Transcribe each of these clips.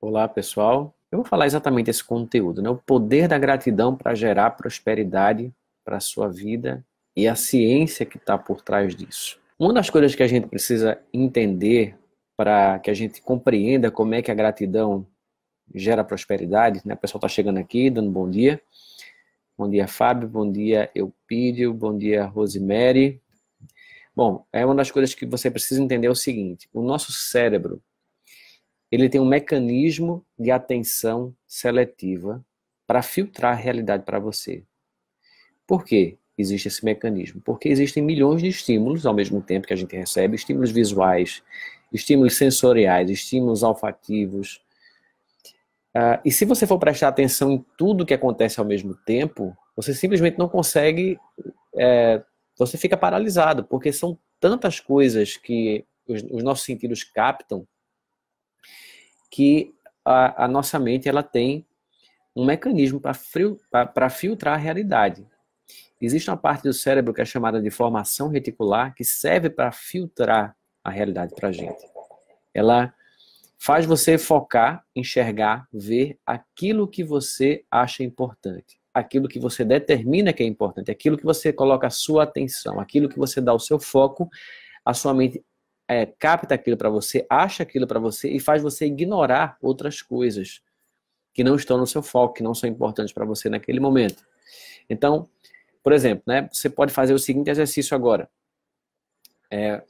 Olá, pessoal. Eu vou falar exatamente esse conteúdo, né? O poder da gratidão para gerar prosperidade para a sua vida e a ciência que está por trás disso. Uma das coisas que a gente precisa entender para que a gente compreenda como é que a gratidão gera prosperidade, né? O pessoal está chegando aqui, dando bom dia. Bom dia, Fábio. Bom dia, Eupídio. Bom dia, Rosemary. Bom, é uma das coisas que você precisa entender é o seguinte: o nosso cérebro ele tem um mecanismo de atenção seletiva para filtrar a realidade para você. Por que Existe esse mecanismo. Porque existem milhões de estímulos ao mesmo tempo que a gente recebe, estímulos visuais, estímulos sensoriais, estímulos olfativos. Uh, e se você for prestar atenção em tudo que acontece ao mesmo tempo, você simplesmente não consegue. É, você fica paralisado, porque são tantas coisas que os, os nossos sentidos captam que a, a nossa mente ela tem um mecanismo para filtrar a realidade. Existe uma parte do cérebro que é chamada de formação reticular, que serve para filtrar a realidade para a gente. Ela faz você focar, enxergar, ver aquilo que você acha importante, aquilo que você determina que é importante, aquilo que você coloca a sua atenção, aquilo que você dá o seu foco, a sua mente é, capta aquilo para você, acha aquilo para você e faz você ignorar outras coisas que não estão no seu foco, que não são importantes para você naquele momento. Então, por exemplo, né, você pode fazer o seguinte exercício agora. É,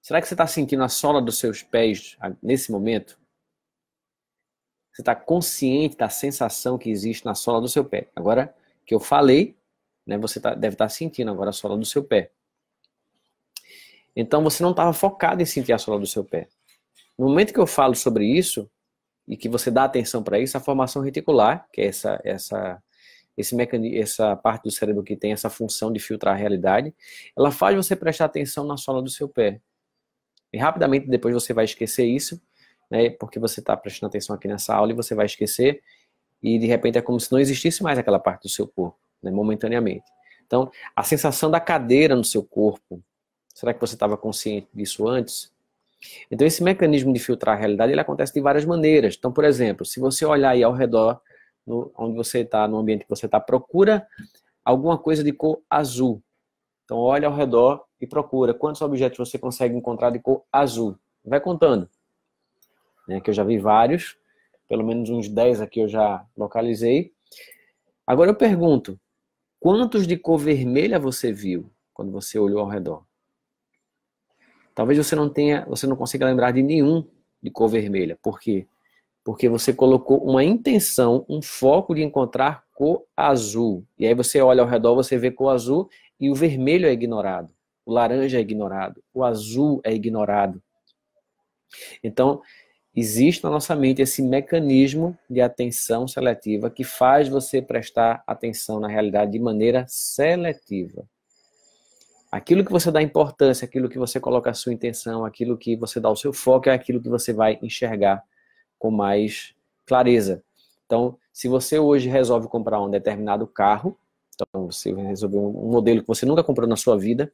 será que você está sentindo a sola dos seus pés nesse momento? Você está consciente da sensação que existe na sola do seu pé? Agora que eu falei, né, você tá, deve estar tá sentindo agora a sola do seu pé. Então você não estava focado em sentir a sola do seu pé. No momento que eu falo sobre isso e que você dá atenção para isso, a formação reticular, que é essa essa esse mecanismo, essa parte do cérebro que tem essa função de filtrar a realidade, ela faz você prestar atenção na sola do seu pé. E rapidamente depois você vai esquecer isso, né? Porque você está prestando atenção aqui nessa aula e você vai esquecer e de repente é como se não existisse mais aquela parte do seu corpo, né, momentaneamente. Então, a sensação da cadeira no seu corpo, Será que você estava consciente disso antes? Então, esse mecanismo de filtrar a realidade ele acontece de várias maneiras. Então, por exemplo, se você olhar aí ao redor, no, onde você está, no ambiente que você está, procura alguma coisa de cor azul. Então, olha ao redor e procura quantos objetos você consegue encontrar de cor azul. Vai contando. Né, que eu já vi vários, pelo menos uns 10 aqui eu já localizei. Agora eu pergunto, quantos de cor vermelha você viu quando você olhou ao redor? Talvez você não tenha, você não consiga lembrar de nenhum de cor vermelha. Por quê? Porque você colocou uma intenção, um foco de encontrar cor azul. E aí você olha ao redor, você vê cor azul e o vermelho é ignorado, o laranja é ignorado, o azul é ignorado. Então, existe na nossa mente esse mecanismo de atenção seletiva que faz você prestar atenção na realidade de maneira seletiva. Aquilo que você dá importância, aquilo que você coloca a sua intenção, aquilo que você dá o seu foco, é aquilo que você vai enxergar com mais clareza. Então, se você hoje resolve comprar um determinado carro, então você resolveu um modelo que você nunca comprou na sua vida,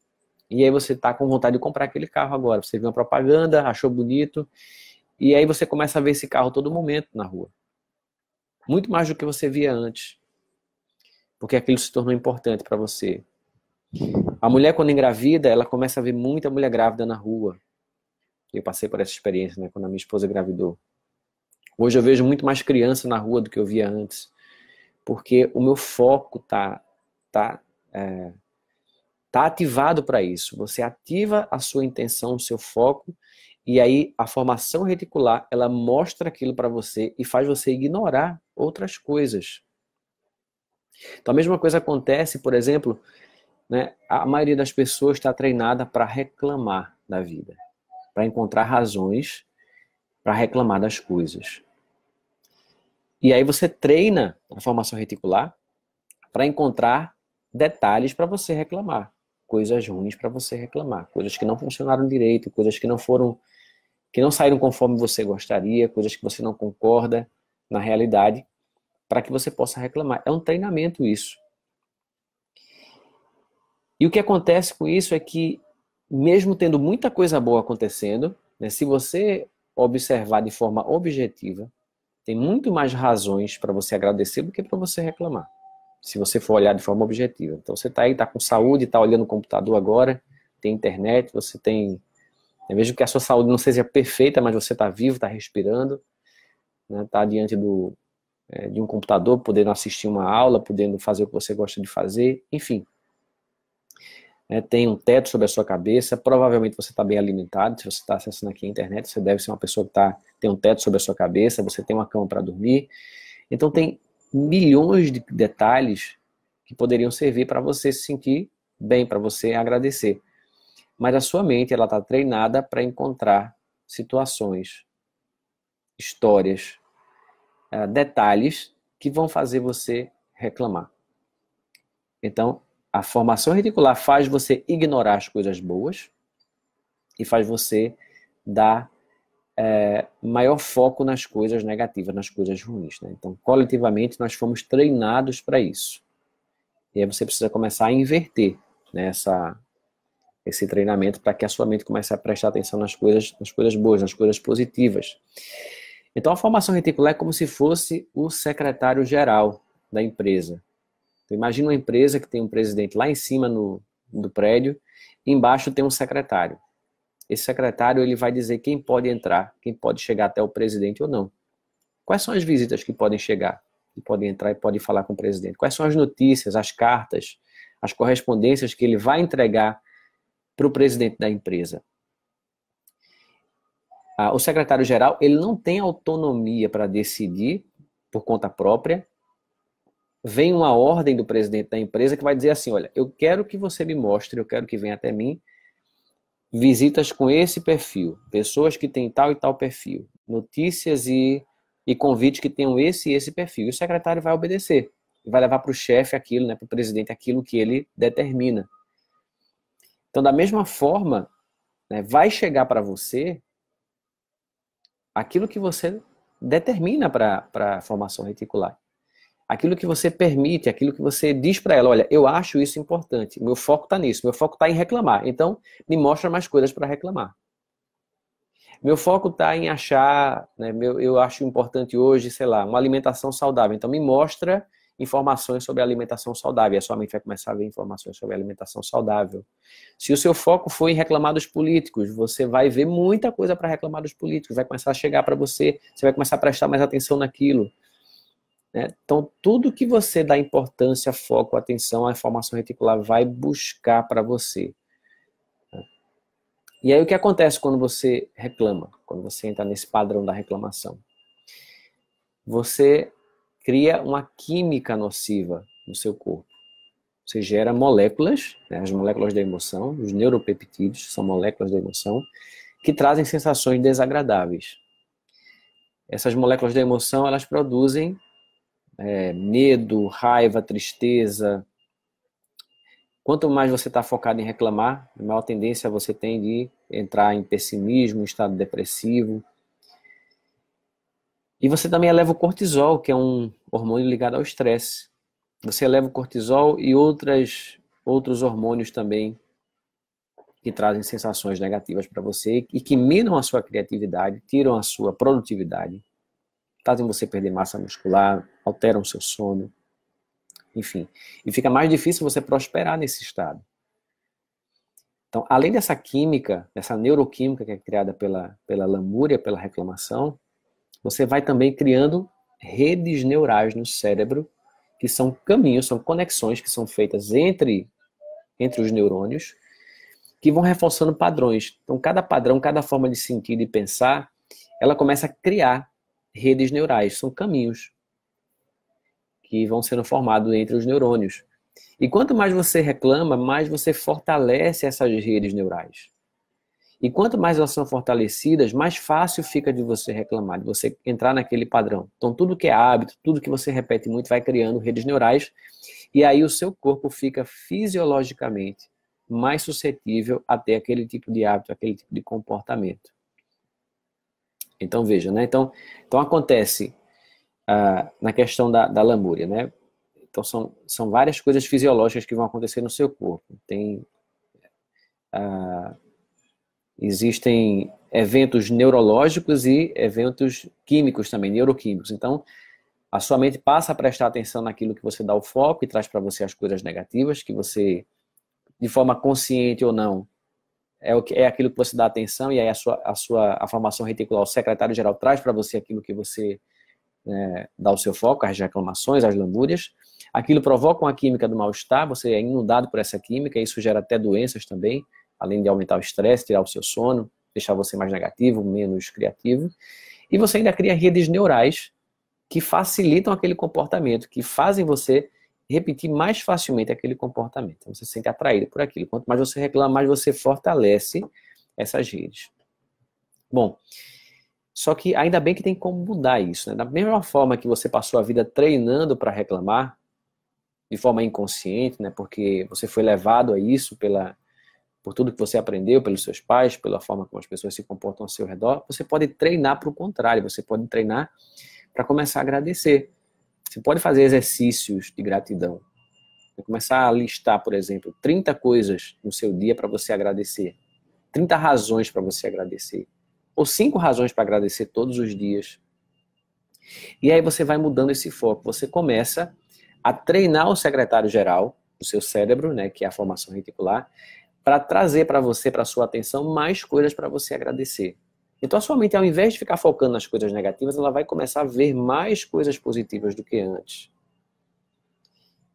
e aí você está com vontade de comprar aquele carro agora. Você viu uma propaganda, achou bonito, e aí você começa a ver esse carro todo momento na rua. Muito mais do que você via antes. Porque aquilo se tornou importante para você. A mulher, quando engravida, ela começa a ver muita mulher grávida na rua. Eu passei por essa experiência, né? Quando a minha esposa engravidou. Hoje eu vejo muito mais criança na rua do que eu via antes. Porque o meu foco tá, tá, é, tá ativado para isso. Você ativa a sua intenção, o seu foco, e aí a formação reticular, ela mostra aquilo para você e faz você ignorar outras coisas. Então a mesma coisa acontece, por exemplo, né, a maioria das pessoas está treinada para reclamar da vida, para encontrar razões para reclamar das coisas. E aí você treina a formação reticular para encontrar detalhes para você reclamar, coisas ruins para você reclamar, coisas que não funcionaram direito, coisas que não foram que não saíram conforme você gostaria, coisas que você não concorda na realidade, para que você possa reclamar. É um treinamento isso. E o que acontece com isso é que, mesmo tendo muita coisa boa acontecendo, né, se você observar de forma objetiva, tem muito mais razões para você agradecer do que para você reclamar. Se você for olhar de forma objetiva. Então você está aí, está com saúde, está olhando o computador agora, tem internet, você tem. Né, mesmo que a sua saúde não seja perfeita, mas você está vivo, está respirando, está né, tá diante do, é, de um computador, podendo assistir uma aula, podendo fazer o que você gosta de fazer, enfim né, tem um teto sobre a sua cabeça, provavelmente você está bem alimentado, se você está acessando aqui a internet, você deve ser uma pessoa que tá, tem um teto sobre a sua cabeça, você tem uma cama para dormir. Então tem milhões de detalhes que poderiam servir para você se sentir bem, para você agradecer. Mas a sua mente ela está treinada para encontrar situações, histórias, ah, detalhes que vão fazer você reclamar. Então, a formação reticular faz você ignorar as coisas boas e faz você dar é, maior foco nas coisas negativas, nas coisas ruins. Né? Então, coletivamente, nós fomos treinados para isso. E aí você precisa começar a inverter nessa né, esse treinamento para que a sua mente comece a prestar atenção nas coisas, nas coisas boas, nas coisas positivas. Então, a formação reticular é como se fosse o secretário-geral da empresa. Então, imagina uma empresa que tem um presidente lá em cima no, do prédio, e embaixo tem um secretário. Esse secretário ele vai dizer quem pode entrar, quem pode chegar até o presidente ou não. Quais são as visitas que podem chegar, que podem entrar e podem falar com o presidente? Quais são as notícias, as cartas, as correspondências que ele vai entregar para o presidente da empresa? Ah, o secretário-geral ele não tem autonomia para decidir por conta própria vem uma ordem do presidente da empresa que vai dizer assim: olha, eu quero que você me mostre, eu quero que venha até mim visitas com esse perfil, pessoas que têm tal e tal perfil, notícias e, e convites que tenham esse e esse perfil. E o secretário vai obedecer, vai levar para o chefe aquilo, né, para o presidente aquilo que ele determina. Então, da mesma forma, né, vai chegar para você aquilo que você determina para a formação reticular aquilo que você permite, aquilo que você diz para ela, olha, eu acho isso importante, meu foco está nisso, meu foco está em reclamar, então me mostra mais coisas para reclamar. Meu foco está em achar, né, meu, eu acho importante hoje, sei lá, uma alimentação saudável, então me mostra informações sobre alimentação saudável, e a sua mente vai começar a ver informações sobre alimentação saudável. Se o seu foco foi em reclamar dos políticos, você vai ver muita coisa para reclamar dos políticos, vai começar a chegar para você, você vai começar a prestar mais atenção naquilo. Né? Então, tudo que você dá importância, foco, atenção, a informação reticular vai buscar para você. E aí, o que acontece quando você reclama? Quando você entra nesse padrão da reclamação? Você cria uma química nociva no seu corpo. Você gera moléculas, né, as moléculas da emoção, os neuropeptídeos, são moléculas da emoção, que trazem sensações desagradáveis. Essas moléculas da emoção, elas produzem é, medo, raiva, tristeza. Quanto mais você está focado em reclamar, maior tendência você tem de entrar em pessimismo, estado depressivo. E você também eleva o cortisol, que é um hormônio ligado ao estresse. Você eleva o cortisol e outras, outros hormônios também que trazem sensações negativas para você e que minam a sua criatividade, tiram a sua produtividade, fazem você perder massa muscular, alteram seu sono, enfim. E fica mais difícil você prosperar nesse estado. Então, além dessa química, dessa neuroquímica que é criada pela, pela lamúria, pela reclamação, você vai também criando redes neurais no cérebro, que são caminhos, são conexões que são feitas entre, entre os neurônios, que vão reforçando padrões. Então, cada padrão, cada forma de sentir e pensar, ela começa a criar redes neurais, são caminhos que vão sendo formados entre os neurônios. E quanto mais você reclama, mais você fortalece essas redes neurais. E quanto mais elas são fortalecidas, mais fácil fica de você reclamar, de você entrar naquele padrão. Então, tudo que é hábito, tudo que você repete muito, vai criando redes neurais. E aí, o seu corpo fica fisiologicamente mais suscetível a ter aquele tipo de hábito, aquele tipo de comportamento. Então, veja, né? Então, então acontece na questão da, da lamúria, né? Então, são, são várias coisas fisiológicas que vão acontecer no seu corpo. Tem, ah, existem eventos neurológicos e eventos químicos também, neuroquímicos. Então, a sua mente passa a prestar atenção naquilo que você dá o foco e traz para você as coisas negativas, que você, de forma consciente ou não, é, o que, é aquilo que você dá atenção e aí a sua, a sua a formação reticular, o secretário-geral traz para você aquilo que você né, dá o seu foco às reclamações, às lamúrias. Aquilo provoca uma química do mal-estar, você é inundado por essa química, isso gera até doenças também, além de aumentar o estresse, tirar o seu sono, deixar você mais negativo, menos criativo. E você ainda cria redes neurais que facilitam aquele comportamento, que fazem você repetir mais facilmente aquele comportamento. você se sente atraído por aquilo. Quanto mais você reclama, mais você fortalece essas redes. Bom, só que ainda bem que tem como mudar isso. Né? Da mesma forma que você passou a vida treinando para reclamar, de forma inconsciente, né? porque você foi levado a isso pela, por tudo que você aprendeu, pelos seus pais, pela forma como as pessoas se comportam ao seu redor, você pode treinar para o contrário, você pode treinar para começar a agradecer. Você pode fazer exercícios de gratidão. Você começar a listar, por exemplo, 30 coisas no seu dia para você agradecer, 30 razões para você agradecer ou cinco razões para agradecer todos os dias. E aí você vai mudando esse foco. Você começa a treinar o secretário-geral, o seu cérebro, né, que é a formação reticular, para trazer para você, para sua atenção, mais coisas para você agradecer. Então a sua mente, ao invés de ficar focando nas coisas negativas, ela vai começar a ver mais coisas positivas do que antes.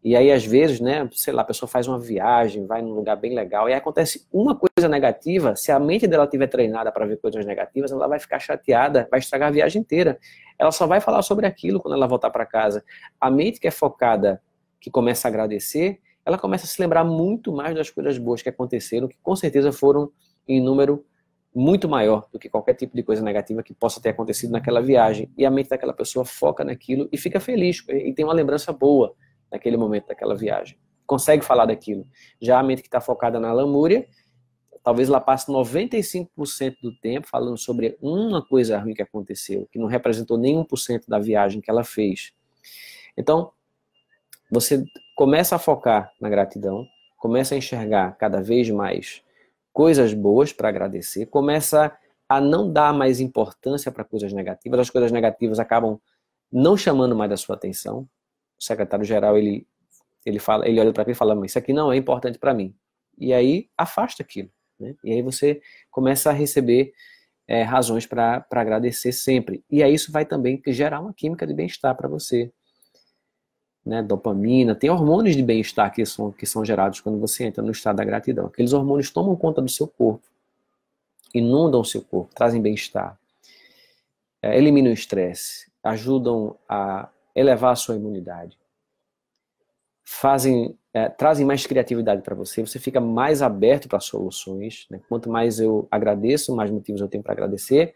E aí, às vezes, né, sei lá, a pessoa faz uma viagem, vai num lugar bem legal, e aí acontece uma coisa negativa, se a mente dela tiver treinada para ver coisas negativas, ela vai ficar chateada, vai estragar a viagem inteira. Ela só vai falar sobre aquilo quando ela voltar para casa. A mente que é focada, que começa a agradecer, ela começa a se lembrar muito mais das coisas boas que aconteceram, que com certeza foram em número muito maior do que qualquer tipo de coisa negativa que possa ter acontecido naquela viagem. E a mente daquela pessoa foca naquilo e fica feliz, e tem uma lembrança boa naquele momento daquela viagem. Consegue falar daquilo. Já a mente que está focada na lamúria, talvez ela passe 95% do tempo falando sobre uma coisa ruim que aconteceu, que não representou nenhum por cento da viagem que ela fez. Então, você começa a focar na gratidão, começa a enxergar cada vez mais coisas boas para agradecer, começa a não dar mais importância para coisas negativas, as coisas negativas acabam não chamando mais a sua atenção, o secretário-geral ele, ele, fala, ele olha para aquilo e fala, isso aqui não é importante para mim. E aí afasta aquilo. Né? E aí você começa a receber é, razões para agradecer sempre. E aí isso vai também gerar uma química de bem-estar para você. Né? Dopamina, tem hormônios de bem-estar que são, que são gerados quando você entra no estado da gratidão. Aqueles hormônios tomam conta do seu corpo, inundam o seu corpo, trazem bem-estar, é, eliminam o estresse, ajudam a elevar a sua imunidade. Fazem, é, trazem mais criatividade para você, você fica mais aberto para soluções. Né? Quanto mais eu agradeço, mais motivos eu tenho para agradecer,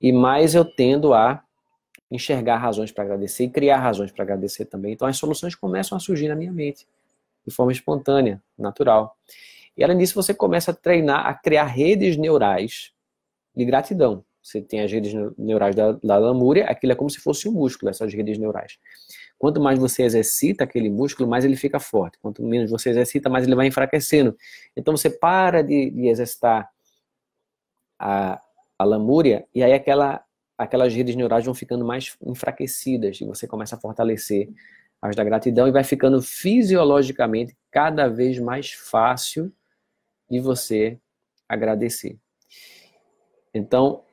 e mais eu tendo a enxergar razões para agradecer e criar razões para agradecer também. Então as soluções começam a surgir na minha mente, de forma espontânea, natural. E além disso, você começa a treinar, a criar redes neurais de gratidão. Você tem as redes neurais da, da lamúria, aquilo é como se fosse um músculo, essas redes neurais. Quanto mais você exercita aquele músculo, mais ele fica forte. Quanto menos você exercita, mais ele vai enfraquecendo. Então você para de, de exercitar a, a lamúria e aí aquela, aquelas redes neurais vão ficando mais enfraquecidas e você começa a fortalecer as da gratidão e vai ficando fisiologicamente cada vez mais fácil de você agradecer. Então,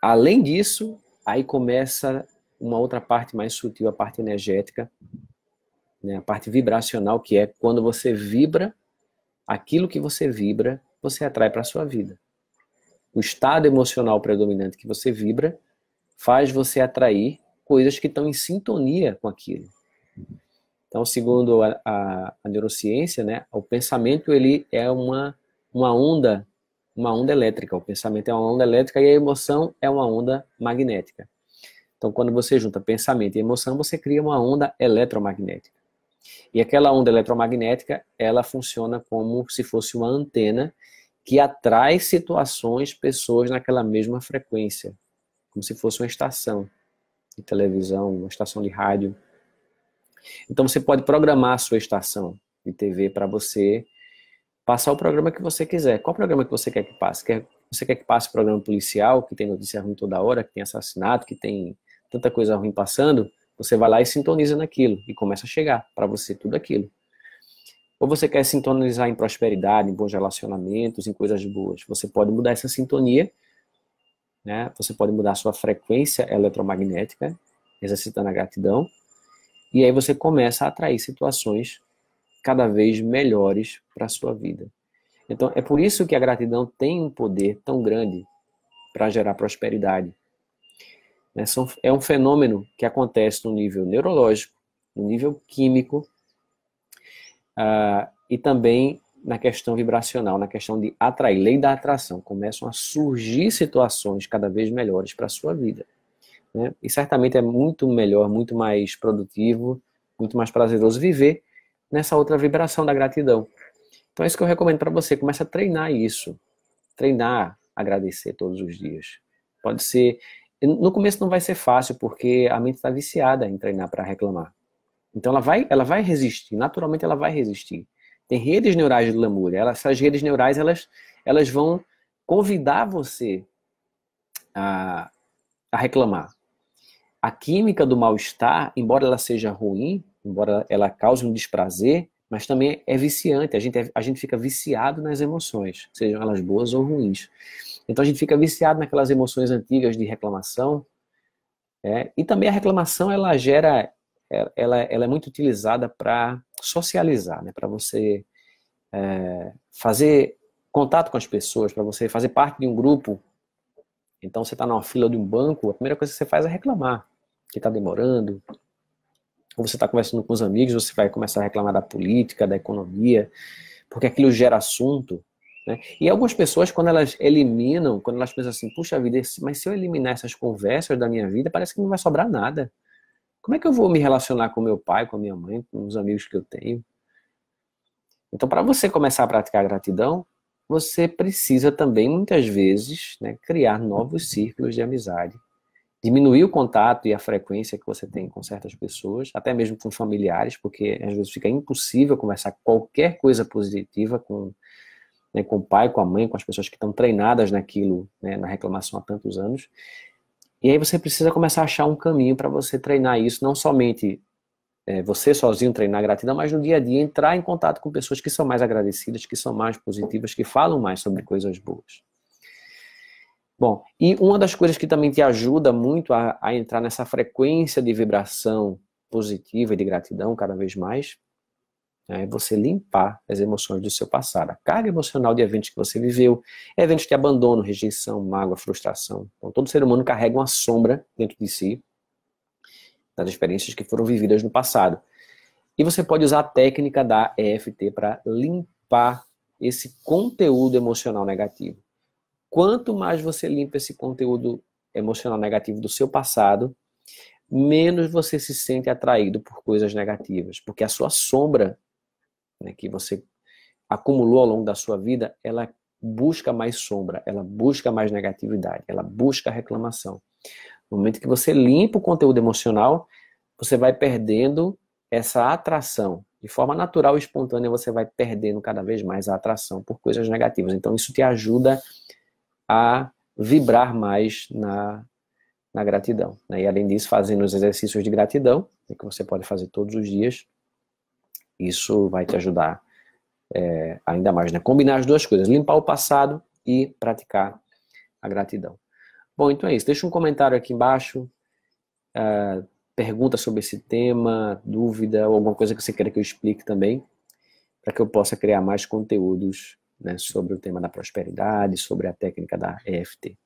Além disso, aí começa uma outra parte mais sutil, a parte energética, né? a parte vibracional, que é quando você vibra, aquilo que você vibra, você atrai para a sua vida. O estado emocional predominante que você vibra faz você atrair coisas que estão em sintonia com aquilo. Então, segundo a, a, a neurociência, né, o pensamento ele é uma, uma onda uma onda elétrica. O pensamento é uma onda elétrica e a emoção é uma onda magnética. Então, quando você junta pensamento e emoção, você cria uma onda eletromagnética. E aquela onda eletromagnética, ela funciona como se fosse uma antena que atrai situações, pessoas naquela mesma frequência, como se fosse uma estação de televisão, uma estação de rádio. Então você pode programar a sua estação de TV para você passar o programa que você quiser. Qual programa que você quer que passe? Quer, você quer que passe o programa policial, que tem notícia ruim toda hora, que tem assassinato, que tem tanta coisa ruim passando? Você vai lá e sintoniza naquilo e começa a chegar para você tudo aquilo. Ou você quer sintonizar em prosperidade, em bons relacionamentos, em coisas boas. Você pode mudar essa sintonia, né? Você pode mudar a sua frequência eletromagnética, exercitando a gratidão. E aí você começa a atrair situações cada vez melhores para a sua vida. Então, é por isso que a gratidão tem um poder tão grande para gerar prosperidade. Né? É um fenômeno que acontece no nível neurológico, no nível químico uh, e também na questão vibracional, na questão de atrair, lei da atração. Começam a surgir situações cada vez melhores para a sua vida. Né? E certamente é muito melhor, muito mais produtivo, muito mais prazeroso viver nessa outra vibração da gratidão. Então é isso que eu recomendo para você, começa a treinar isso. Treinar agradecer todos os dias. Pode ser no começo não vai ser fácil porque a mente está viciada em treinar para reclamar. Então ela vai, ela vai resistir. Naturalmente ela vai resistir. Tem redes neurais de lamúria. essas redes neurais elas, elas vão convidar você a, a reclamar. A química do mal estar, embora ela seja ruim, embora ela cause um desprazer, mas também é viciante. A gente, é, a gente fica viciado nas emoções, sejam elas boas ou ruins. Então a gente fica viciado naquelas emoções antigas de reclamação. É, e também a reclamação ela gera, é, ela, ela é muito utilizada para socializar, né? para você é, fazer contato com as pessoas, para você fazer parte de um grupo. Então você está numa fila de um banco, a primeira coisa que você faz é reclamar que está demorando, ou você está conversando com os amigos, você vai começar a reclamar da política, da economia, porque aquilo gera assunto. Né? E algumas pessoas, quando elas eliminam, quando elas pensam assim, puxa vida, mas se eu eliminar essas conversas da minha vida, parece que não vai sobrar nada. Como é que eu vou me relacionar com meu pai, com a minha mãe, com os amigos que eu tenho? Então, para você começar a praticar a gratidão, você precisa também, muitas vezes, né, criar novos círculos de amizade diminuir o contato e a frequência que você tem com certas pessoas, até mesmo com familiares, porque às vezes fica impossível conversar qualquer coisa positiva com, né, com o pai, com a mãe, com as pessoas que estão treinadas naquilo, né, na reclamação há tantos anos. E aí você precisa começar a achar um caminho para você treinar isso, não somente é, você sozinho treinar a gratidão, mas no dia a dia entrar em contato com pessoas que são mais agradecidas, que são mais positivas, que falam mais sobre coisas boas. Bom, e uma das coisas que também te ajuda muito a, a entrar nessa frequência de vibração positiva e de gratidão cada vez mais né, é você limpar as emoções do seu passado, a carga emocional de eventos que você viveu, eventos de abandono, rejeição, mágoa, frustração. Então, todo ser humano carrega uma sombra dentro de si das experiências que foram vividas no passado. E você pode usar a técnica da EFT para limpar esse conteúdo emocional negativo. Quanto mais você limpa esse conteúdo emocional negativo do seu passado, menos você se sente atraído por coisas negativas, porque a sua sombra, né, que você acumulou ao longo da sua vida, ela busca mais sombra, ela busca mais negatividade, ela busca reclamação. No momento que você limpa o conteúdo emocional, você vai perdendo essa atração. De forma natural e espontânea, você vai perdendo cada vez mais a atração por coisas negativas. Então, isso te ajuda a vibrar mais na, na gratidão. Né? E além disso, fazendo os exercícios de gratidão, né, que você pode fazer todos os dias, isso vai te ajudar é, ainda mais, né? Combinar as duas coisas, limpar o passado e praticar a gratidão. Bom, então é isso. Deixa um comentário aqui embaixo, uh, pergunta sobre esse tema, dúvida, ou alguma coisa que você queira que eu explique também, para que eu possa criar mais conteúdos né, sobre o tema da prosperidade, sobre a técnica da EFT.